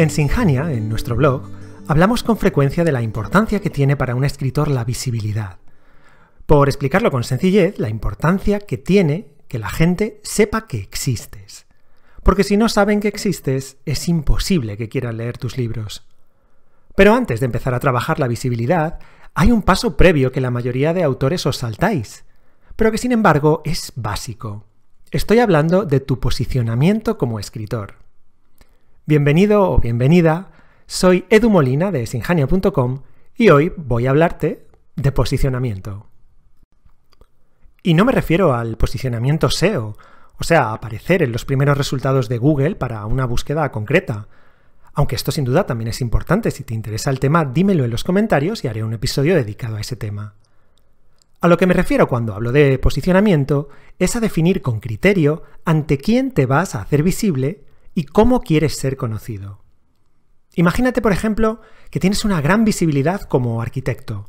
En Sinjania, en nuestro blog, hablamos con frecuencia de la importancia que tiene para un escritor la visibilidad. Por explicarlo con sencillez, la importancia que tiene que la gente sepa que existes. Porque si no saben que existes, es imposible que quieran leer tus libros. Pero antes de empezar a trabajar la visibilidad, hay un paso previo que la mayoría de autores os saltáis, pero que sin embargo es básico. Estoy hablando de tu posicionamiento como escritor. Bienvenido o bienvenida, soy Edu Molina de Sinjania.com y hoy voy a hablarte de posicionamiento. Y no me refiero al posicionamiento SEO, o sea, aparecer en los primeros resultados de Google para una búsqueda concreta. Aunque esto sin duda también es importante, si te interesa el tema, dímelo en los comentarios y haré un episodio dedicado a ese tema. A lo que me refiero cuando hablo de posicionamiento es a definir con criterio ante quién te vas a hacer visible y cómo quieres ser conocido. Imagínate, por ejemplo, que tienes una gran visibilidad como arquitecto,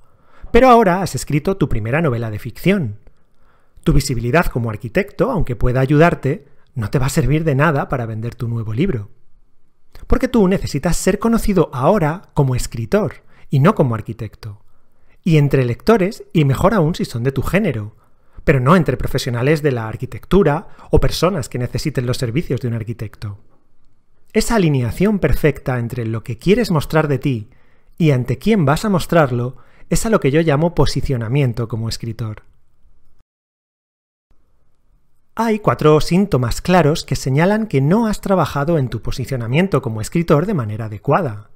pero ahora has escrito tu primera novela de ficción. Tu visibilidad como arquitecto, aunque pueda ayudarte, no te va a servir de nada para vender tu nuevo libro. Porque tú necesitas ser conocido ahora como escritor y no como arquitecto. Y entre lectores, y mejor aún si son de tu género, pero no entre profesionales de la arquitectura o personas que necesiten los servicios de un arquitecto. Esa alineación perfecta entre lo que quieres mostrar de ti y ante quién vas a mostrarlo es a lo que yo llamo posicionamiento como escritor. Hay cuatro síntomas claros que señalan que no has trabajado en tu posicionamiento como escritor de manera adecuada.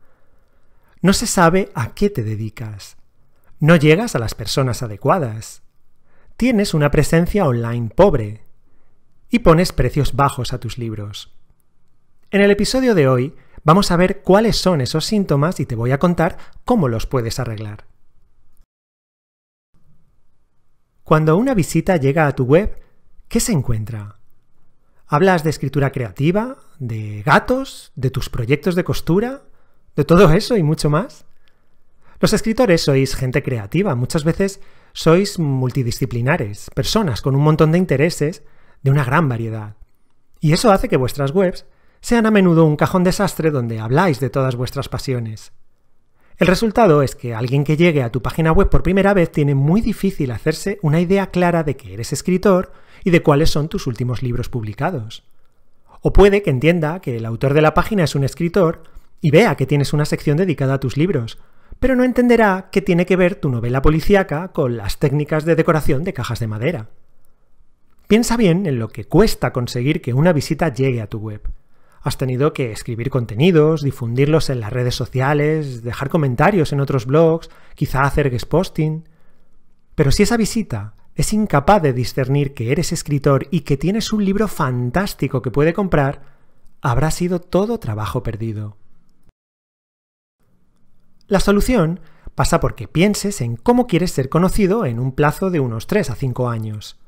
No se sabe a qué te dedicas. No llegas a las personas adecuadas. Tienes una presencia online pobre. Y pones precios bajos a tus libros. En el episodio de hoy vamos a ver cuáles son esos síntomas y te voy a contar cómo los puedes arreglar. Cuando una visita llega a tu web, ¿qué se encuentra? Hablas de escritura creativa, de gatos, de tus proyectos de costura, de todo eso y mucho más. Los escritores sois gente creativa, muchas veces sois multidisciplinares, personas con un montón de intereses de una gran variedad. Y eso hace que vuestras webs sean a menudo un cajón desastre donde habláis de todas vuestras pasiones. El resultado es que alguien que llegue a tu página web por primera vez tiene muy difícil hacerse una idea clara de que eres escritor y de cuáles son tus últimos libros publicados. O puede que entienda que el autor de la página es un escritor y vea que tienes una sección dedicada a tus libros, pero no entenderá qué tiene que ver tu novela policíaca con las técnicas de decoración de cajas de madera. Piensa bien en lo que cuesta conseguir que una visita llegue a tu web has tenido que escribir contenidos, difundirlos en las redes sociales, dejar comentarios en otros blogs, quizá hacer guest posting. Pero si esa visita es incapaz de discernir que eres escritor y que tienes un libro fantástico que puede comprar, habrá sido todo trabajo perdido. La solución pasa porque pienses en cómo quieres ser conocido en un plazo de unos 3 a 5 años.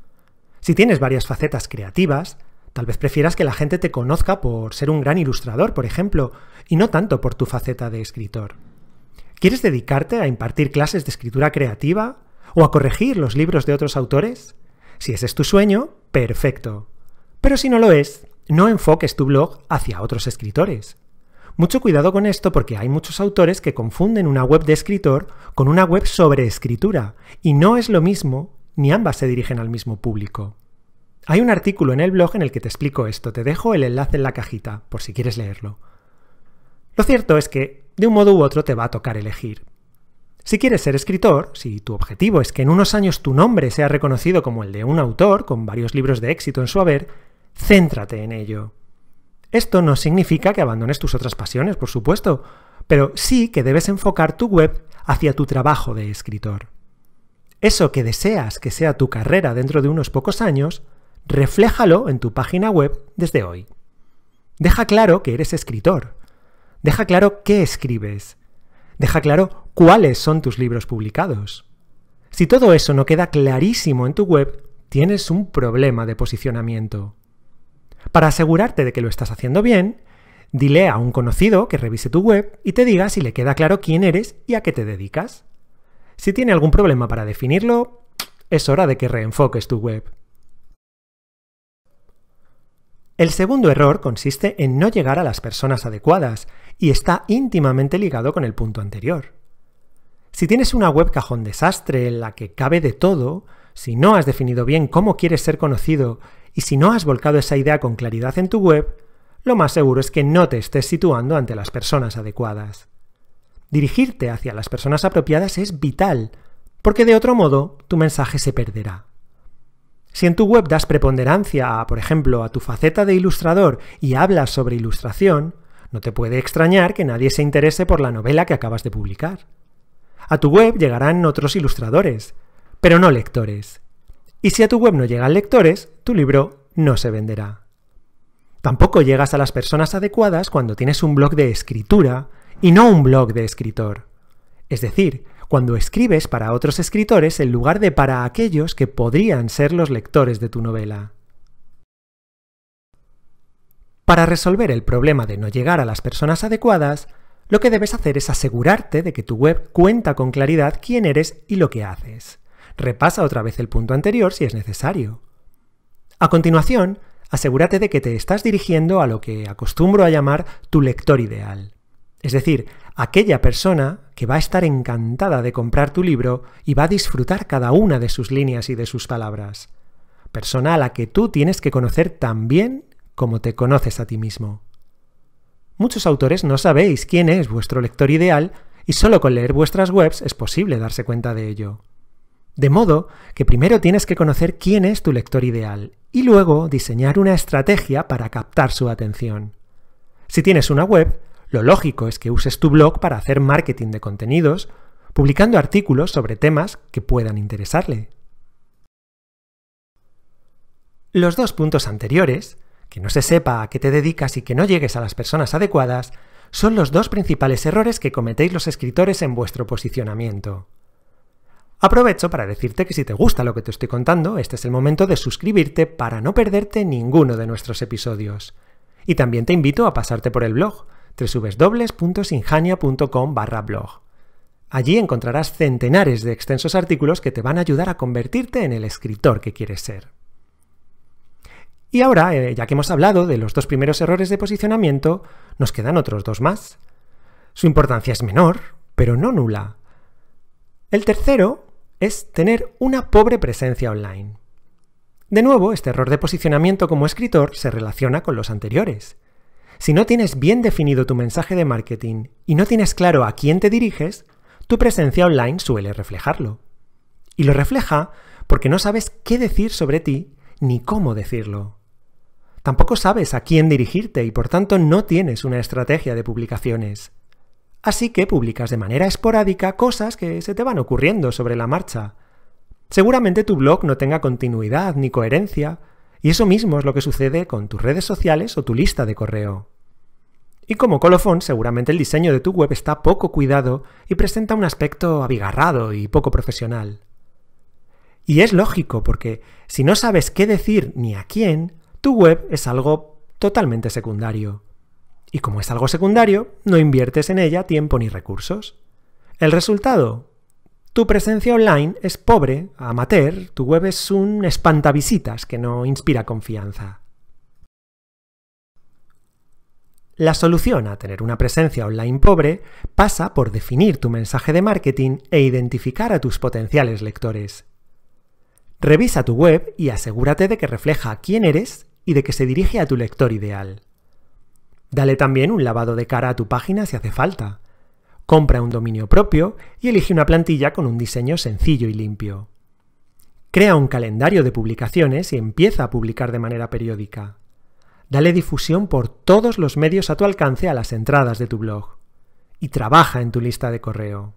Si tienes varias facetas creativas, Tal vez prefieras que la gente te conozca por ser un gran ilustrador, por ejemplo, y no tanto por tu faceta de escritor. ¿Quieres dedicarte a impartir clases de escritura creativa o a corregir los libros de otros autores? Si ese es tu sueño, perfecto. Pero si no lo es, no enfoques tu blog hacia otros escritores. Mucho cuidado con esto porque hay muchos autores que confunden una web de escritor con una web sobre escritura, y no es lo mismo, ni ambas se dirigen al mismo público. Hay un artículo en el blog en el que te explico esto, te dejo el enlace en la cajita por si quieres leerlo. Lo cierto es que, de un modo u otro, te va a tocar elegir. Si quieres ser escritor, si tu objetivo es que en unos años tu nombre sea reconocido como el de un autor con varios libros de éxito en su haber, céntrate en ello. Esto no significa que abandones tus otras pasiones, por supuesto, pero sí que debes enfocar tu web hacia tu trabajo de escritor. Eso que deseas que sea tu carrera dentro de unos pocos años, refléjalo en tu página web desde hoy. Deja claro que eres escritor. Deja claro qué escribes. Deja claro cuáles son tus libros publicados. Si todo eso no queda clarísimo en tu web, tienes un problema de posicionamiento. Para asegurarte de que lo estás haciendo bien, dile a un conocido que revise tu web y te diga si le queda claro quién eres y a qué te dedicas. Si tiene algún problema para definirlo, es hora de que reenfoques tu web. El segundo error consiste en no llegar a las personas adecuadas y está íntimamente ligado con el punto anterior. Si tienes una web cajón desastre en la que cabe de todo, si no has definido bien cómo quieres ser conocido y si no has volcado esa idea con claridad en tu web, lo más seguro es que no te estés situando ante las personas adecuadas. Dirigirte hacia las personas apropiadas es vital, porque de otro modo tu mensaje se perderá. Si en tu web das preponderancia, a, por ejemplo, a tu faceta de ilustrador y hablas sobre ilustración, no te puede extrañar que nadie se interese por la novela que acabas de publicar. A tu web llegarán otros ilustradores, pero no lectores. Y si a tu web no llegan lectores, tu libro no se venderá. Tampoco llegas a las personas adecuadas cuando tienes un blog de escritura y no un blog de escritor. Es decir, cuando escribes para otros escritores en lugar de para aquellos que podrían ser los lectores de tu novela. Para resolver el problema de no llegar a las personas adecuadas, lo que debes hacer es asegurarte de que tu web cuenta con claridad quién eres y lo que haces. Repasa otra vez el punto anterior si es necesario. A continuación, asegúrate de que te estás dirigiendo a lo que acostumbro a llamar tu lector ideal. Es decir, aquella persona que va a estar encantada de comprar tu libro y va a disfrutar cada una de sus líneas y de sus palabras. Persona a la que tú tienes que conocer tan bien como te conoces a ti mismo. Muchos autores no sabéis quién es vuestro lector ideal y solo con leer vuestras webs es posible darse cuenta de ello. De modo que primero tienes que conocer quién es tu lector ideal y luego diseñar una estrategia para captar su atención. Si tienes una web, lo lógico es que uses tu blog para hacer marketing de contenidos, publicando artículos sobre temas que puedan interesarle. Los dos puntos anteriores, que no se sepa a qué te dedicas y que no llegues a las personas adecuadas, son los dos principales errores que cometéis los escritores en vuestro posicionamiento. Aprovecho para decirte que si te gusta lo que te estoy contando, este es el momento de suscribirte para no perderte ninguno de nuestros episodios. Y también te invito a pasarte por el blog, www.sinjania.com barra blog. Allí encontrarás centenares de extensos artículos que te van a ayudar a convertirte en el escritor que quieres ser. Y ahora, eh, ya que hemos hablado de los dos primeros errores de posicionamiento, nos quedan otros dos más. Su importancia es menor, pero no nula. El tercero es tener una pobre presencia online. De nuevo, este error de posicionamiento como escritor se relaciona con los anteriores. Si no tienes bien definido tu mensaje de marketing y no tienes claro a quién te diriges, tu presencia online suele reflejarlo. Y lo refleja porque no sabes qué decir sobre ti ni cómo decirlo. Tampoco sabes a quién dirigirte y por tanto no tienes una estrategia de publicaciones. Así que publicas de manera esporádica cosas que se te van ocurriendo sobre la marcha. Seguramente tu blog no tenga continuidad ni coherencia, y eso mismo es lo que sucede con tus redes sociales o tu lista de correo. Y como colofón, seguramente el diseño de tu web está poco cuidado y presenta un aspecto abigarrado y poco profesional. Y es lógico, porque si no sabes qué decir ni a quién, tu web es algo totalmente secundario. Y como es algo secundario, no inviertes en ella tiempo ni recursos. El resultado, tu presencia online es pobre, amateur, tu web es un espantavisitas que no inspira confianza. La solución a tener una presencia online pobre pasa por definir tu mensaje de marketing e identificar a tus potenciales lectores. Revisa tu web y asegúrate de que refleja quién eres y de que se dirige a tu lector ideal. Dale también un lavado de cara a tu página si hace falta compra un dominio propio y elige una plantilla con un diseño sencillo y limpio. Crea un calendario de publicaciones y empieza a publicar de manera periódica. Dale difusión por todos los medios a tu alcance a las entradas de tu blog. Y trabaja en tu lista de correo.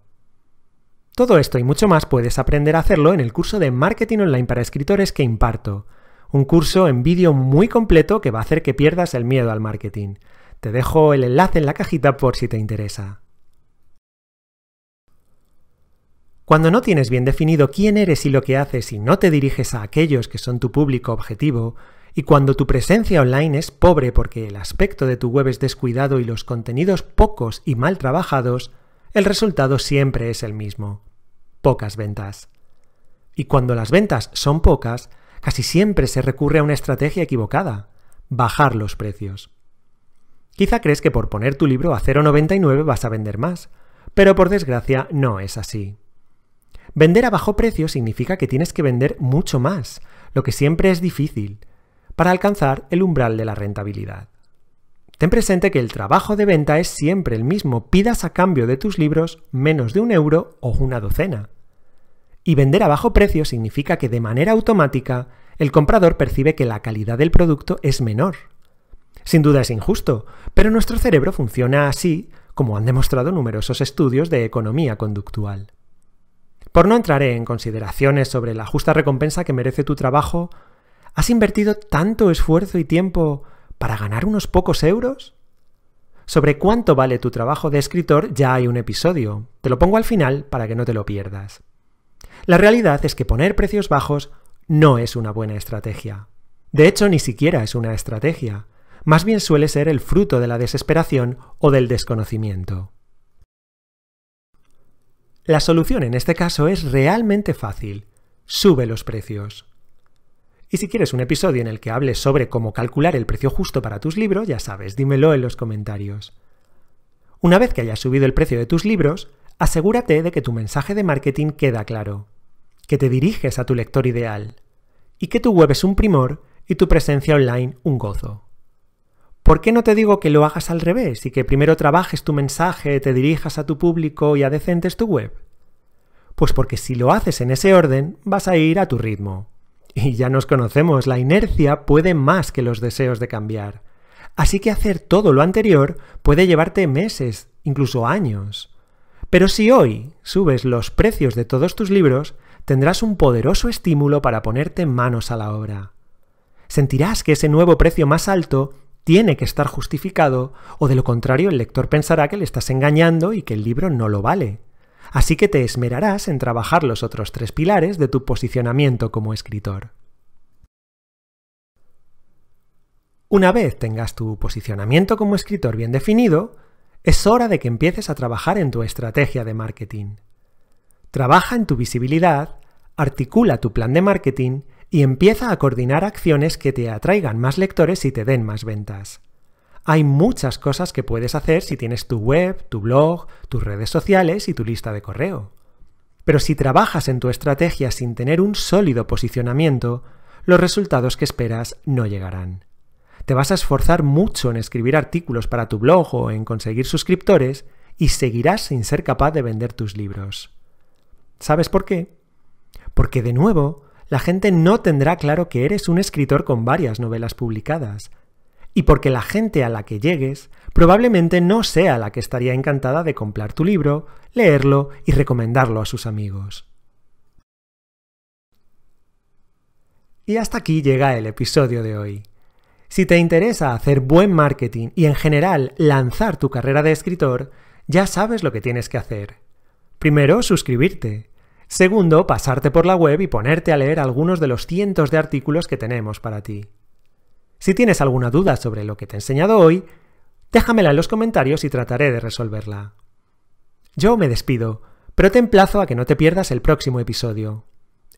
Todo esto y mucho más puedes aprender a hacerlo en el curso de Marketing Online para Escritores que imparto. Un curso en vídeo muy completo que va a hacer que pierdas el miedo al marketing. Te dejo el enlace en la cajita por si te interesa. Cuando no tienes bien definido quién eres y lo que haces y no te diriges a aquellos que son tu público objetivo, y cuando tu presencia online es pobre porque el aspecto de tu web es descuidado y los contenidos pocos y mal trabajados, el resultado siempre es el mismo. Pocas ventas. Y cuando las ventas son pocas, casi siempre se recurre a una estrategia equivocada, bajar los precios. Quizá crees que por poner tu libro a 0,99 vas a vender más, pero por desgracia no es así. Vender a bajo precio significa que tienes que vender mucho más, lo que siempre es difícil, para alcanzar el umbral de la rentabilidad. Ten presente que el trabajo de venta es siempre el mismo, pidas a cambio de tus libros menos de un euro o una docena. Y vender a bajo precio significa que de manera automática el comprador percibe que la calidad del producto es menor. Sin duda es injusto, pero nuestro cerebro funciona así, como han demostrado numerosos estudios de economía conductual. Por no entrar en consideraciones sobre la justa recompensa que merece tu trabajo, ¿has invertido tanto esfuerzo y tiempo para ganar unos pocos euros? Sobre cuánto vale tu trabajo de escritor ya hay un episodio. Te lo pongo al final para que no te lo pierdas. La realidad es que poner precios bajos no es una buena estrategia. De hecho, ni siquiera es una estrategia. Más bien suele ser el fruto de la desesperación o del desconocimiento. La solución en este caso es realmente fácil. Sube los precios. Y si quieres un episodio en el que hables sobre cómo calcular el precio justo para tus libros, ya sabes, dímelo en los comentarios. Una vez que hayas subido el precio de tus libros, asegúrate de que tu mensaje de marketing queda claro, que te diriges a tu lector ideal y que tu web es un primor y tu presencia online un gozo. ¿Por qué no te digo que lo hagas al revés y que primero trabajes tu mensaje, te dirijas a tu público y adecentes tu web? Pues porque si lo haces en ese orden, vas a ir a tu ritmo. Y ya nos conocemos, la inercia puede más que los deseos de cambiar. Así que hacer todo lo anterior puede llevarte meses, incluso años. Pero si hoy subes los precios de todos tus libros, tendrás un poderoso estímulo para ponerte manos a la obra. Sentirás que ese nuevo precio más alto tiene que estar justificado, o de lo contrario el lector pensará que le estás engañando y que el libro no lo vale. Así que te esmerarás en trabajar los otros tres pilares de tu posicionamiento como escritor. Una vez tengas tu posicionamiento como escritor bien definido, es hora de que empieces a trabajar en tu estrategia de marketing. Trabaja en tu visibilidad, articula tu plan de marketing y empieza a coordinar acciones que te atraigan más lectores y te den más ventas. Hay muchas cosas que puedes hacer si tienes tu web, tu blog, tus redes sociales y tu lista de correo. Pero si trabajas en tu estrategia sin tener un sólido posicionamiento, los resultados que esperas no llegarán. Te vas a esforzar mucho en escribir artículos para tu blog o en conseguir suscriptores y seguirás sin ser capaz de vender tus libros. ¿Sabes por qué? Porque de nuevo, la gente no tendrá claro que eres un escritor con varias novelas publicadas. Y porque la gente a la que llegues probablemente no sea la que estaría encantada de comprar tu libro, leerlo y recomendarlo a sus amigos. Y hasta aquí llega el episodio de hoy. Si te interesa hacer buen marketing y en general lanzar tu carrera de escritor, ya sabes lo que tienes que hacer. Primero, suscribirte. Segundo, pasarte por la web y ponerte a leer algunos de los cientos de artículos que tenemos para ti. Si tienes alguna duda sobre lo que te he enseñado hoy, déjamela en los comentarios y trataré de resolverla. Yo me despido, pero te emplazo a que no te pierdas el próximo episodio.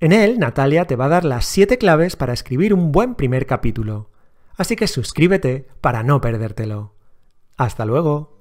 En él, Natalia te va a dar las 7 claves para escribir un buen primer capítulo. Así que suscríbete para no perdértelo. Hasta luego.